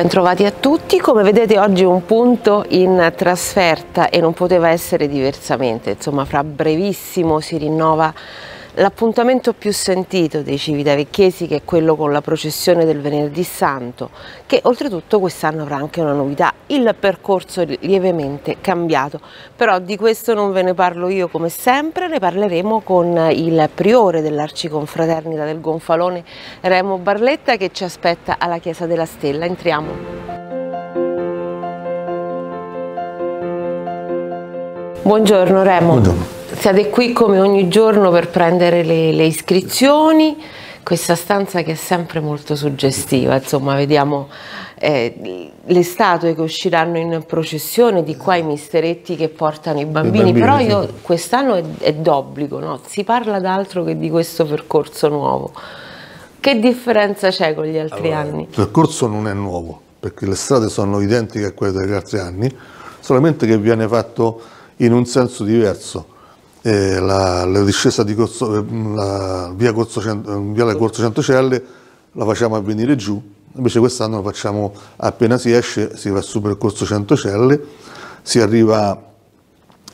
bentrovati a tutti. Come vedete oggi è un punto in trasferta e non poteva essere diversamente. Insomma, fra brevissimo si rinnova L'appuntamento più sentito dei Civitavecchiesi che è quello con la processione del venerdì santo, che oltretutto quest'anno avrà anche una novità, il percorso lievemente cambiato, però di questo non ve ne parlo io come sempre, ne parleremo con il priore dell'Arciconfraternita del Gonfalone Remo Barletta che ci aspetta alla Chiesa della Stella, entriamo. Buongiorno Remo. Buongiorno. Siete qui come ogni giorno per prendere le, le iscrizioni, questa stanza che è sempre molto suggestiva, insomma vediamo eh, le statue che usciranno in processione, di qua i misteretti che portano i bambini, bambini però io quest'anno è, è d'obbligo, no? si parla d'altro che di questo percorso nuovo. Che differenza c'è con gli altri allora, anni? Il percorso non è nuovo, perché le strade sono identiche a quelle degli altri anni, solamente che viene fatto in un senso diverso eh, la, la, discesa di Corso, eh, la, via Corso, eh, Viale Corso Centocelle la facciamo avvenire giù, invece quest'anno la facciamo appena si esce, si va su per Corso Centocelle, si arriva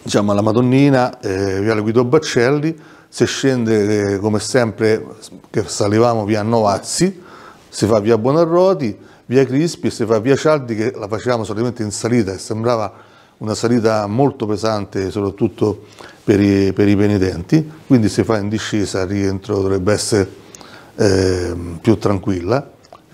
diciamo, alla Madonnina, eh, Viale Guido Baccelli, si scende eh, come sempre che salivamo via Novazzi, si fa via Buonarroti, via Crispi e si fa via Cialdi che la facevamo solamente in salita e sembrava una salita molto pesante soprattutto per i, per i penitenti, quindi se fa in discesa il rientro dovrebbe essere eh, più tranquilla.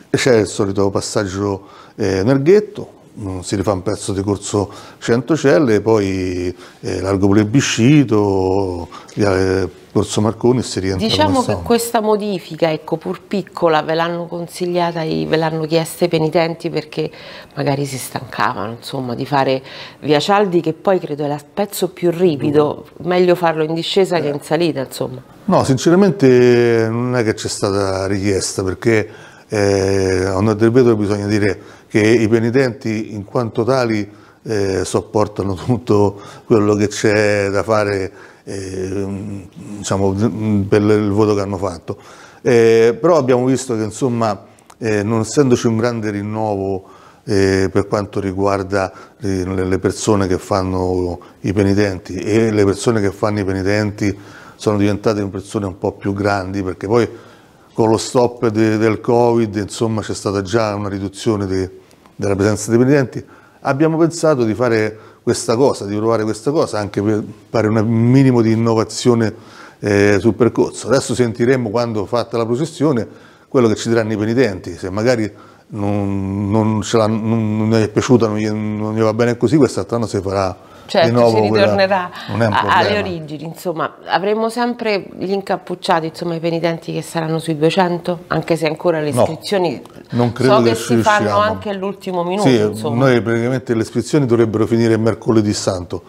C'è il solito passaggio eh, nel ghetto, si rifà un pezzo di corso Centocelle, poi eh, Largo Plebiscito, eh, corso Marconi e si rientra. Diciamo che questa modifica, ecco, pur piccola, ve l'hanno consigliata, ve l'hanno chiesta i penitenti perché magari si stancavano insomma, di fare Via Cialdi, che poi credo è il pezzo più ripido, mm. meglio farlo in discesa eh. che in eh. salita. Insomma. No, sinceramente non è che c'è stata richiesta perché eh, a un derbeto bisogna dire che i penitenti in quanto tali eh, sopportano tutto quello che c'è da fare eh, diciamo, per il voto che hanno fatto. Eh, però abbiamo visto che insomma, eh, non essendoci un grande rinnovo eh, per quanto riguarda eh, le persone che fanno i penitenti e le persone che fanno i penitenti sono diventate persone un po' più grandi perché poi con lo stop de del Covid c'è stata già una riduzione de della presenza dei dipendenti, abbiamo pensato di fare questa cosa, di provare questa cosa anche per fare un minimo di innovazione eh, sul percorso. Adesso sentiremo quando fatta la processione quello che ci diranno i penitenti, se magari non, non, non, non è piaciuta, non gli, non gli va bene così, quest'anno si farà certo, si ritornerà alle origini. Insomma, avremo sempre gli incappucciati, insomma i penitenti che saranno sui 200, anche se ancora le iscrizioni no, so che, si riusciamo. fanno anche all'ultimo minuto. Sì, insomma. noi praticamente le iscrizioni dovrebbero finire mercoledì santo.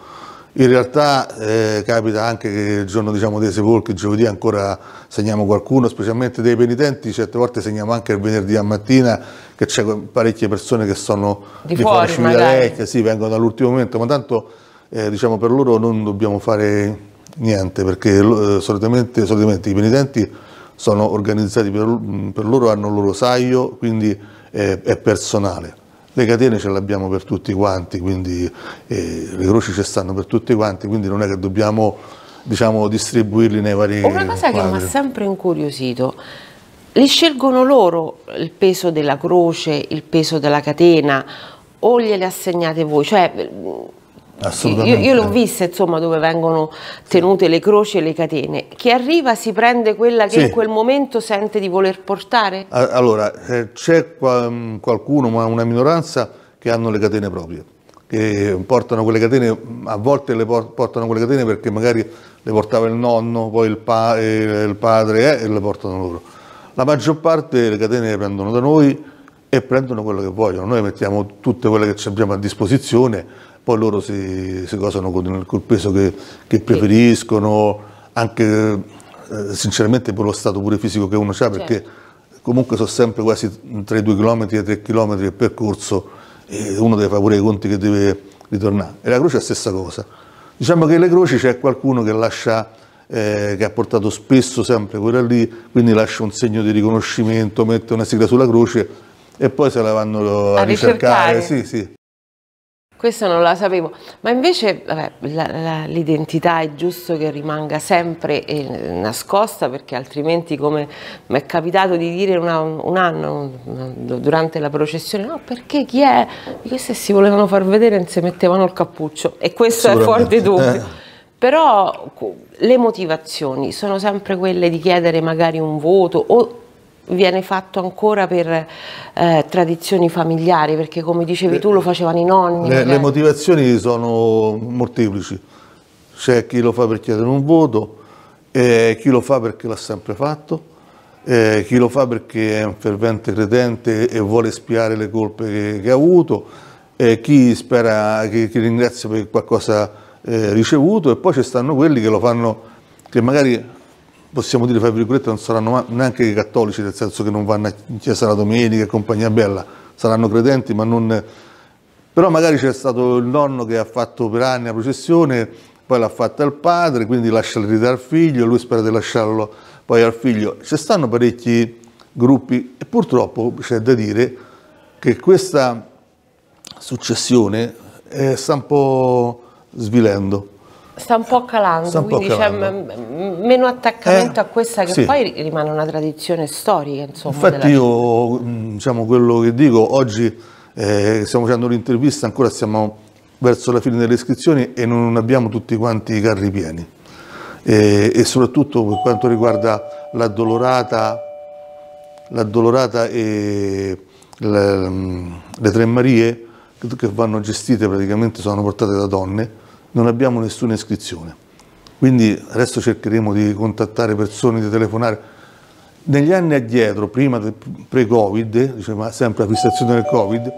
In realtà eh, capita anche che il giorno diciamo, dei sepolchi, giovedì ancora segniamo qualcuno, specialmente dei penitenti, certe volte segniamo anche il venerdì a mattina che c'è parecchie persone che sono di, di fuori, fuori Civitavecchia, sì, vengono all'ultimo momento, ma tanto eh, diciamo per loro non dobbiamo fare niente perché eh, solitamente, solitamente, i penitenti sono organizzati per, per, loro, hanno il loro saio, quindi eh, è personale. Le catene ce le abbiamo per tutti quanti, quindi eh, le croci ci stanno per tutti quanti, quindi non è che dobbiamo diciamo, distribuirli nei vari... Una cosa quadri. che mi ha sempre incuriosito, li scelgono loro il peso della croce, il peso della catena o gliele assegnate voi? Cioè, Assolutamente. Io, io l'ho vista insomma dove vengono tenute le croci e le catene. Chi arriva si prende quella che sì. in quel momento sente di voler portare? Allora, eh, c'è mm, qualcuno, ma una minoranza, che hanno le catene proprie, che portano quelle catene, mm, a volte le portano quelle catene perché magari le portava il nonno, poi il, pa eh, il padre eh, e le portano loro. La maggior parte le catene le prendono da noi e prendono quello che vogliono. Noi mettiamo tutte quelle che abbiamo a disposizione poi loro si, si cosano col, col peso che, che preferiscono, anche eh, sinceramente per lo stato pure fisico che uno ha, perché certo. comunque sono sempre quasi tra i 2 km e i 3 km il percorso e uno deve fare pure i conti che deve ritornare. E la croce è la stessa cosa. Diciamo che le croci c'è qualcuno che lascia, eh, che ha portato spesso sempre quella lì, quindi lascia un segno di riconoscimento, mette una sigla sulla croce e poi se la vanno a, a ricercare. ricercare. Sì, sì questo non la sapevo, ma invece l'identità è giusto che rimanga sempre eh, nascosta perché altrimenti come mi è capitato di dire una, un anno durante la processione, no perché chi è? Queste si volevano far vedere e si mettevano il cappuccio e questo è forte dubbio. Eh. Però le motivazioni sono sempre quelle di chiedere magari un voto o viene fatto ancora per eh, tradizioni familiari, perché come dicevi tu lo facevano i nonni. Le, le motivazioni sono molteplici, c'è chi lo fa per chiedere un voto, eh, chi lo fa perché l'ha sempre fatto, eh, chi lo fa perché è un fervente credente e vuole spiare le colpe che, che ha avuto, chi spera, che, che, ringrazia per qualcosa eh, ricevuto e poi ci stanno quelli che lo fanno, che magari possiamo dire, fra virgolette, non saranno neanche i cattolici, nel senso che non vanno in chiesa la domenica e compagnia bella, saranno credenti, ma non... Però magari c'è stato il nonno che ha fatto per anni la processione, poi l'ha fatta al padre, quindi lascia l'eredità al figlio, lui spera di lasciarlo poi al figlio. Ci stanno parecchi gruppi e purtroppo c'è da dire che questa successione eh, sta un po' svilendo sta un po' calando, un po quindi c'è meno attaccamento eh, a questa che sì. poi rimane una tradizione storica. Insomma, Infatti io, mm, diciamo quello che dico, oggi eh, stiamo facendo un'intervista, ancora siamo verso la fine delle iscrizioni e non abbiamo tutti quanti i carri pieni. E, e soprattutto per quanto riguarda l'addolorata, l'addolorata e le, le mm, tre Marie, che vanno gestite praticamente, sono portate da donne, non abbiamo nessuna iscrizione. Quindi adesso cercheremo di contattare persone, di telefonare. Negli anni addietro, prima del pre-Covid, diciamo, sempre la fissazione del Covid,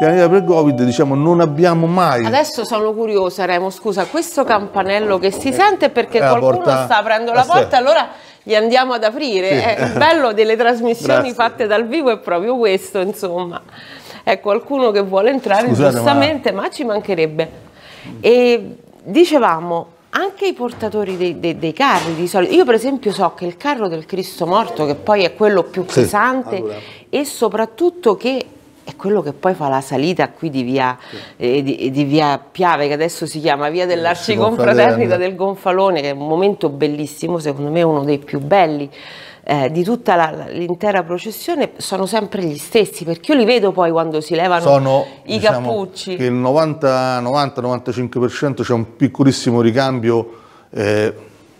gli anni pre-Covid diciamo non abbiamo mai... Adesso sono curiosa Remo, scusa, questo eh, campanello che si eh, sente perché eh, qualcuno porta... sta aprendo la porta, allora gli andiamo ad aprire. Sì. Eh, il bello delle trasmissioni fatte dal vivo è proprio questo, insomma. È qualcuno che vuole entrare Scusate, giustamente, ma... ma ci mancherebbe. E dicevamo, anche i portatori dei, dei, dei, carri di solito. Io per esempio so che il carro del Cristo morto, che poi è quello più sì, pesante allora. e soprattutto che è quello che poi fa la salita qui di via, sì. eh, di, di via Piave, che adesso si chiama via dell'Arciconfraternita del Gonfalone, che è un momento bellissimo, secondo me uno dei più belli eh, di tutta l'intera processione sono sempre gli stessi, perché io li vedo poi quando si levano sono, i diciamo, cappucci. Che il 90-95% c'è un piccolissimo ricambio. Eh,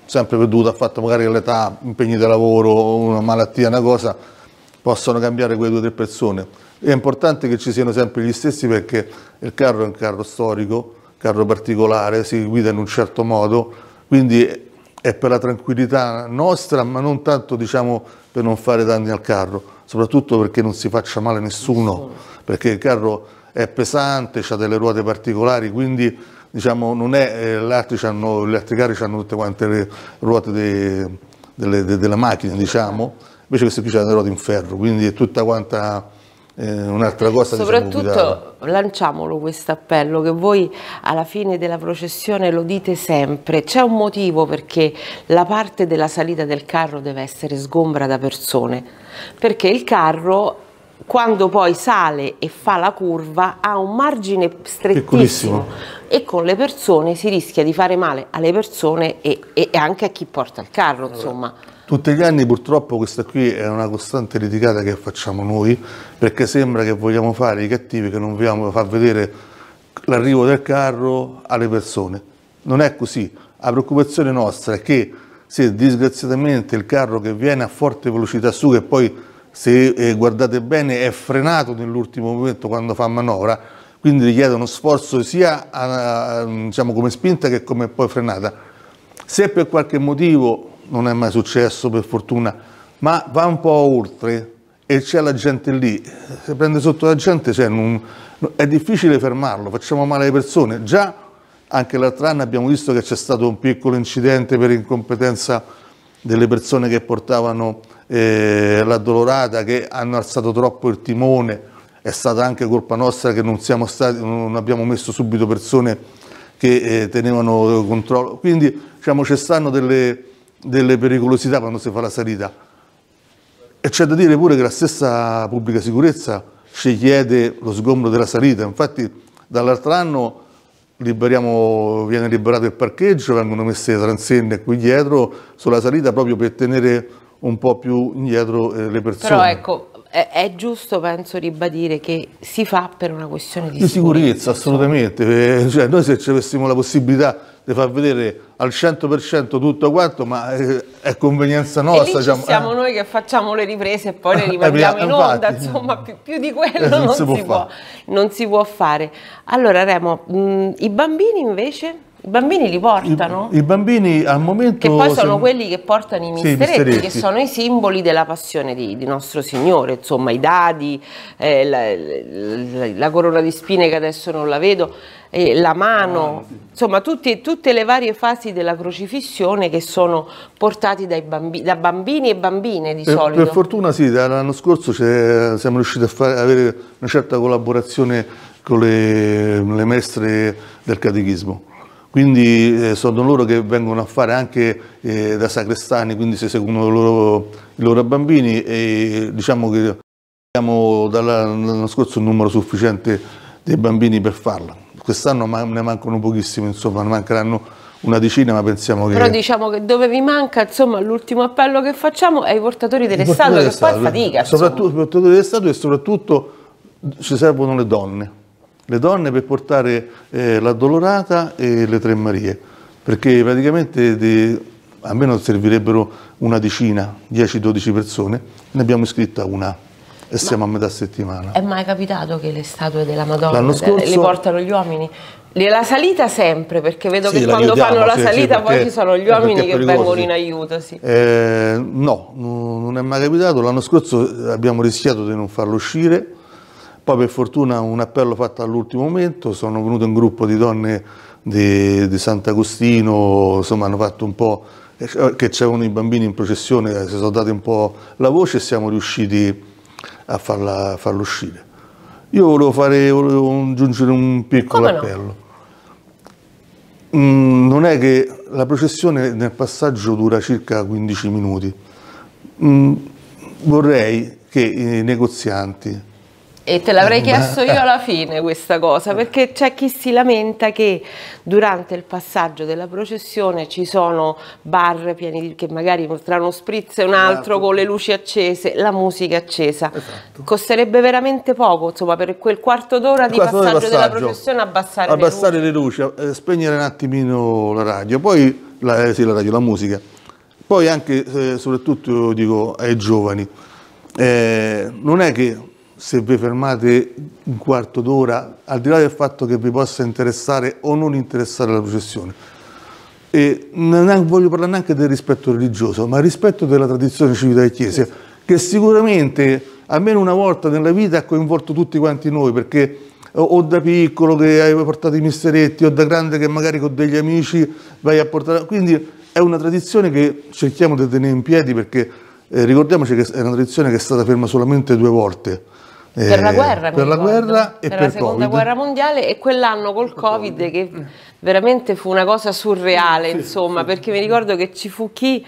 sempre per dovuto al fatto magari l'età, impegni di lavoro, una malattia, una cosa, possono cambiare quelle due o tre persone. È importante che ci siano sempre gli stessi perché il carro è un carro storico, carro particolare, si guida in un certo modo, quindi è per la tranquillità nostra, ma non tanto diciamo, per non fare danni al carro, soprattutto perché non si faccia male nessuno, perché il carro è pesante, ha delle ruote particolari, quindi diciamo, non è, eh, gli altri carri hanno tutte quante le ruote de, delle, de, della macchina, diciamo. invece queste qui hanno le ruote in ferro, quindi è tutta quanta eh, un'altra cosa diciamo, soprattutto diciamo, lanciamolo questo appello che voi alla fine della processione lo dite sempre c'è un motivo perché la parte della salita del carro deve essere sgombra da persone perché il carro quando poi sale e fa la curva ha un margine strettissimo e con le persone si rischia di fare male alle persone e, e anche a chi porta il carro allora. insomma tutti gli anni purtroppo questa qui è una costante litigata che facciamo noi perché sembra che vogliamo fare i cattivi che non vogliamo far vedere l'arrivo del carro alle persone. Non è così. La preoccupazione nostra è che se disgraziatamente il carro che viene a forte velocità su che poi se eh, guardate bene è frenato nell'ultimo momento quando fa manovra, quindi richiede uno sforzo sia a, eh, a, diciamo, come spinta che come poi frenata. Se per qualche motivo non è mai successo per fortuna, ma va un po' oltre e c'è la gente lì, se prende sotto la gente cioè, non, è difficile fermarlo, facciamo male alle persone. Già anche l'altro anno abbiamo visto che c'è stato un piccolo incidente per incompetenza delle persone che portavano eh, l'addolorata, che hanno alzato troppo il timone, è stata anche colpa nostra che non, stati, non abbiamo messo subito persone che eh, tenevano controllo. Quindi diciamo, ci stanno delle delle pericolosità quando si fa la salita. E c'è da dire pure che la stessa pubblica sicurezza ci chiede lo sgombro della salita, infatti dall'altro anno liberiamo, viene liberato il parcheggio, vengono messe le transenne qui dietro sulla salita proprio per tenere un po' più indietro eh, le persone. Però ecco, è, è, giusto penso ribadire che si fa per una questione di, di sicurezza. sicurezza assolutamente, eh, cioè, noi se ci avessimo la possibilità di far vedere al 100% tutto quanto, ma eh, è convenienza nostra. Diciamo, eh. siamo eh. noi che facciamo le riprese e poi le eh, rimandiamo in onda, insomma più, più di quello non, non, si può, non, si può, fare. Allora Remo, mh, i bambini invece? I bambini li portano? I, I, bambini al momento... Che poi sono se... quelli che portano i misteretti, sì, misteretti, che sono i simboli della passione di, di Nostro Signore, insomma i dadi, eh, la, la, la, corona di spine che adesso non la vedo, eh, la mano, ah, insomma tutti, tutte le varie fasi della crocifissione che sono portati bambi, da bambini e bambine di eh, per, solito. Per fortuna sì, l'anno scorso siamo riusciti a fare, avere una certa collaborazione con le, le maestre del catechismo quindi eh, sono loro che vengono a fare anche eh, da sacrestani, quindi si seguono loro, i loro bambini e diciamo che abbiamo dall'anno scorso un numero sufficiente dei bambini per farla. Quest'anno man ne mancano pochissimi, insomma, ne mancheranno una decina, ma pensiamo che... Però diciamo che dove vi manca, insomma, l'ultimo appello che facciamo è ai portatori delle statue, che poi fatica. Soprattutto ai portatori delle statue e soprattutto ci servono le donne le donne per portare eh, la e le Tre Marie, perché praticamente di, almeno servirebbero una decina, 10-12 persone, ne abbiamo iscritta una e siamo a metà settimana. È mai capitato che le statue della Madonna scorso... le portano gli uomini? La salita sempre, perché vedo sì, che quando aiutiamo, fanno la sì, salita sì, perché, poi ci sono gli uomini che vengono in aiuto. Eh, no, non è mai capitato. L'anno scorso abbiamo rischiato di non farlo uscire poi per fortuna un appello fatto all'ultimo momento, sono venuto un gruppo di donne di, di Sant'Agostino, insomma hanno fatto un po', eh, che c'erano i bambini in processione, eh, si sono dati un po' la voce e siamo riusciti a farla, a farla uscire. Io volevo, fare, volevo aggiungere un piccolo Come appello. Mm, non è che la processione nel passaggio dura circa 15 minuti. Mm, vorrei che i negozianti, e te l'avrei eh, chiesto io alla fine questa cosa, perché c'è chi si lamenta che durante il passaggio della processione ci sono bar pieni che magari tra uno spritz e un esatto. altro esatto. con le luci accese, la musica accesa. Esatto. Costerebbe veramente poco, insomma, per quel quarto d'ora di passaggio, passaggio, della processione abbassare, abbassare le luci. Le luci eh, spegnere un attimino la radio, poi la, eh, sì, la radio, la musica. Poi anche, eh, soprattutto dico ai giovani, non è che se vi fermate un quarto d'ora, al di là del fatto che vi possa interessare o non interessare la processione, e non voglio parlare neanche del rispetto religioso, ma rispetto della tradizione civile della Chiesa, che sicuramente almeno una volta nella vita ha coinvolto tutti quanti noi, perché o da piccolo che hai portato i misteretti, o da grande che magari con degli amici vai a portare... Quindi è una tradizione che cerchiamo di tenere in piedi perché eh, ricordiamoci che è una tradizione che è stata ferma solamente due volte eh, per la guerra, per la guerra e per, per la seconda COVID. guerra mondiale e quell'anno col Covid che mm. veramente fu una cosa surreale, sì, insomma, sì. perché mi ricordo che ci fu chi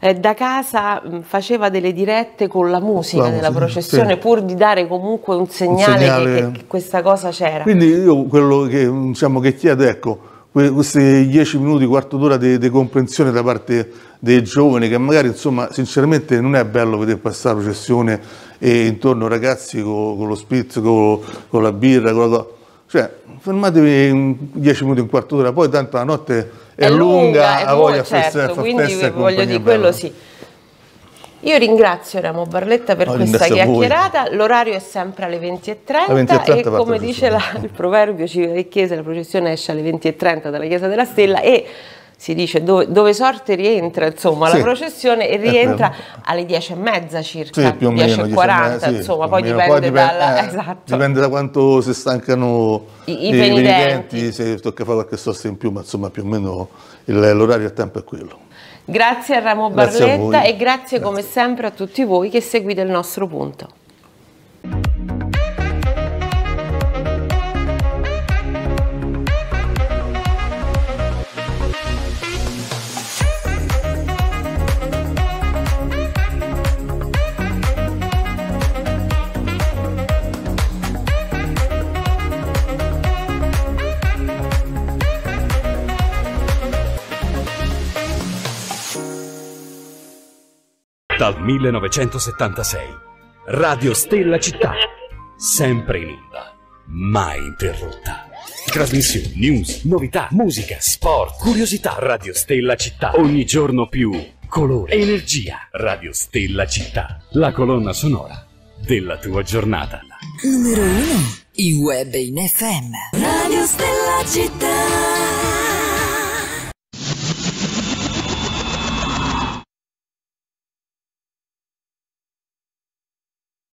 eh, da casa mm, faceva delle dirette con la musica la della processione sì. pur di dare comunque un segnale, un segnale... Che, che, che, questa cosa c'era. Quindi io quello che, diciamo, che chiedo, ecco, questi dieci minuti, quarto d'ora di comprensione da parte dei giovani che magari insomma sinceramente non è bello vedere passare la processione e eh, intorno ragazzi con, con lo spritz, con, con, la birra, con la cioè fermatevi dieci minuti, un quarto d'ora, poi tanto la notte è, è lunga, ha voglia di a festa, quindi voglio dire quello bella. sì. Io ringrazio Ramo Barletta per no, questa chiacchierata, l'orario è sempre alle 20.30 20 e, e come dice la, il proverbio Civile Chiesa, la processione esce alle 20.30 dalla Chiesa della Stella e si dice dove, dove, sorte rientra insomma sì, la processione e rientra alle 10.30 circa sì, più o meno, 10 e sì, insomma poi dipende, poi dipende, dalla, eh, esatto. dipende da quanto si stancano i, i, i penitenti. se tocca fare qualche sosta in più ma insomma più o meno l'orario e tempo è quello Grazie a Ramo Barletta a e grazie, grazie come sempre a tutti voi che seguite il nostro punto. 1976. Radio Stella Città, sempre in onda, mai interrotta. Trasmissioni, news, novità, musica, sport, curiosità. Radio Stella Città, ogni giorno più colore, energia. Radio Stella Città, la colonna sonora della tua giornata. Numero 1, in web in FM. Radio Stella Città.